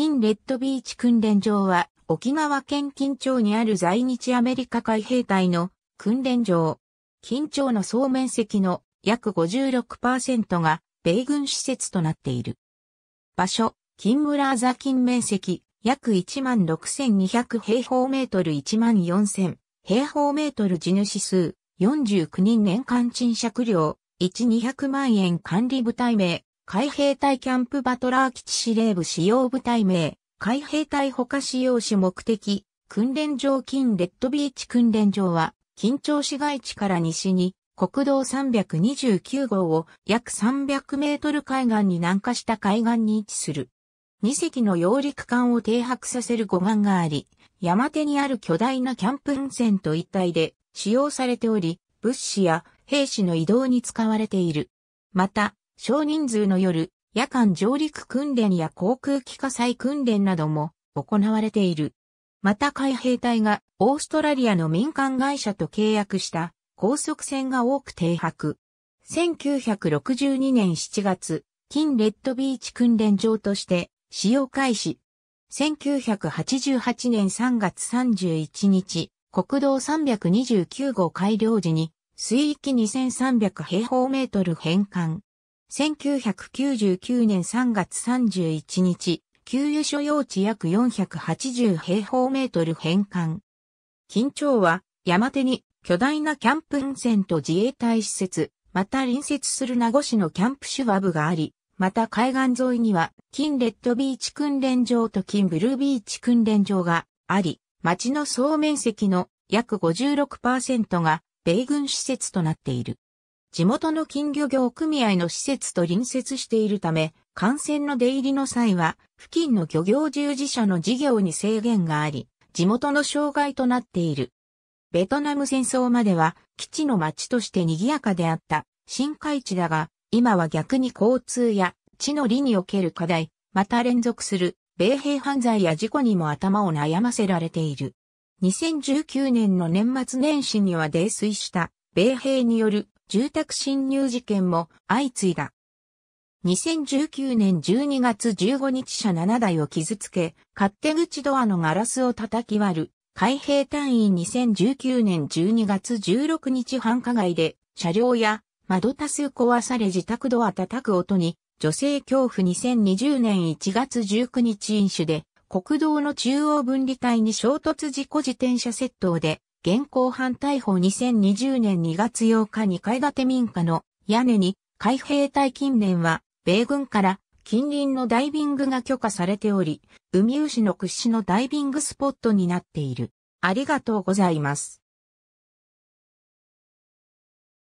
金レッドビーチ訓練場は、沖縄県金町にある在日アメリカ海兵隊の訓練場。金町の総面積の約56%が米軍施設となっている。場所、金村座金面積、約16,200平方メートル14,000平方メートル地主数、49人年間賃借料、1200万円管理部隊名、海兵隊キャンプバトラー基地司令部使用部隊名、海兵隊他使用し目的、訓練場近レッドビーチ訓練場は、緊張市街地から西に、国道329号を約300メートル海岸に南下した海岸に位置する。2隻の揚陸艦を停泊させる護岸があり、山手にある巨大なキャンプ運船と一体で使用されており、物資や兵士の移動に使われている。また、少人数の夜、夜間上陸訓練や航空機火災訓練なども行われている。また海兵隊がオーストラリアの民間会社と契約した高速船が多く停泊。1962年7月、金レッドビーチ訓練場として使用開始。1988年3月31日、国道329号改良時に水域2300平方メートル返還。1999年3月31日、給油所用地約480平方メートル返還。緊張は山手に巨大なキャンプ運船と自衛隊施設、また隣接する名護市のキャンプシュワブがあり、また海岸沿いには、金レッドビーチ訓練場と金ブルービーチ訓練場があり、町の総面積の約56%が米軍施設となっている。地元の金魚業組合の施設と隣接しているため、感染の出入りの際は、付近の漁業従事者の事業に制限があり、地元の障害となっている。ベトナム戦争までは基地の町として賑やかであった深海地だが、今は逆に交通や地の利における課題、また連続する米兵犯罪や事故にも頭を悩ませられている。2019年の年末年始には泥酔した米兵による住宅侵入事件も相次いだ。2019年12月15日車7台を傷つけ、勝手口ドアのガラスを叩き割る、海兵隊員2019年12月16日繁華街で、車両や窓多数壊され自宅ドア叩く音に、女性恐怖2020年1月19日飲酒で、国道の中央分離帯に衝突事故自転車窃盗で、現行犯逮捕2020年2月8日2階建て民家の屋根に海兵隊近年は米軍から近隣のダイビングが許可されており、海牛の屈指のダイビングスポットになっている。ありがとうございます。